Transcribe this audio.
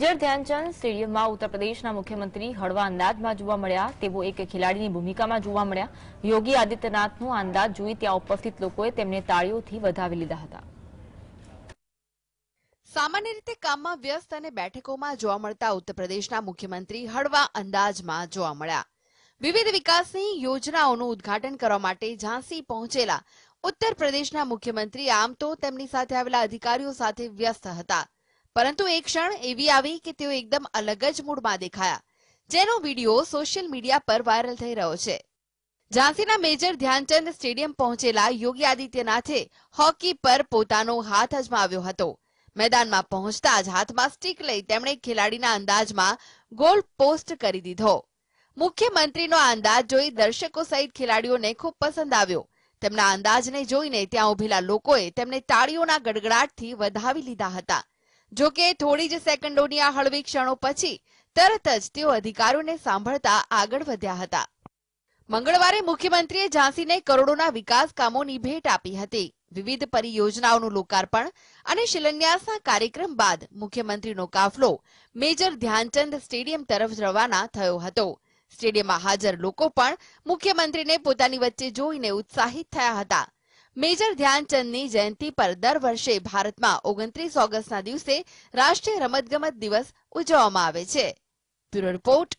major Dhyan Chand સ્ટેડિયમમાં ઉત્તર મુખ્યમંત્રી હળવા અંદાજમાં જોવા મળ્યા તેઓ એક ખેલાડીની ભૂમિકામાં જોવા મળ્યા યોગી આદિત્યનાથનો અંદાજ જોઈ ત્યાં ઉપસ્થિત લોકોએ તેમને તાળીઓથી વધાવી લીધા હતા સામાન્ય રીતે કામમાં વ્યસ્ત અને બેઠકોમાં જોવા મળતા ઉત્તર મુખ્યમંત્રી હળવા અંદાજમાં જોવા મળ્યા વિવિધ વિકાસની યોજનાઓનું ઉદઘાટન કરવા માટે ઝાંસી પહોંચેલા ઉત્તર પ્રદેશના મુખ્યમંત્રી આમ તો તેમની સાથે આવેલા અધિકારીઓ સાથે વ્યસ્ત હતા પરંતુ એક ક્ષણ એવી આવી કે તેઓ એકદમ અલગ જ મૂડમાં દેખાયા જેનો વિડીયો સોશિયલ મીડિયા પર વાયરલ થઈ રહ્યો છે ઝાંસીના મેજર ધ્યાનચંદ સ્ટેડિયમ પહોંચેલા યોગી આદિત્યનાથે હોકી પર પોતાનો હાથ અજમાવ્યો હતો મેદાનમાં પહોંચતા જ હાથમાં સ્ટીક લઈ તેમણે ખેલાડીના અંદાજમાં ગોલ પોસ્ટ કરી દીધો મુખ્યમંત્રીનો અંદાજ જોઈ દર્શકો સહિત ખેલાડીઓને ખૂબ પસંદ આવ્યો તેમના અંદાજને જોઈને ત્યાં ઉભેલા લોકોએ તેમને તાળીઓના ગડગડાટથી વધાવી લીધા હતા જો કે થોડી જ સેકન્ડોની આ હળવી ક્ષણો પછી તરત જ તેઓ અધિકારોને સાંભળતા આગળ વધ્યા હતા મંગળવારે મુખ્યમંત્રીએ ઝાંસીને કરોડોના વિકાસ કામોની ભેટ આપી હતી વિવિધ પરિયોજનાઓનું લોકાર્પણ અને શિલાન્યાસના કાર્યક્રમ બાદ મુખ્યમંત્રીનો કાફલો મેજર ધ્યાનચંદ સ્ટેડિયમ તરફ રવાના થયો હતો સ્ટેડિયમમાં હાજર લોકો પણ મુખ્યમંત્રીને પોતાની વચ્ચે જોઈને ઉત્સાહિત થયા હતા મેજર ધ્યાનચંદની જયંતિ પર દર વર્ષે ભારતમાં ઓગણત્રીસ ઓગસ્ટના દિવસે રાષ્ટ્રીય રમતગમત દિવસ ઉજવવામાં આવે છે બ્યુરો રિપોર્ટ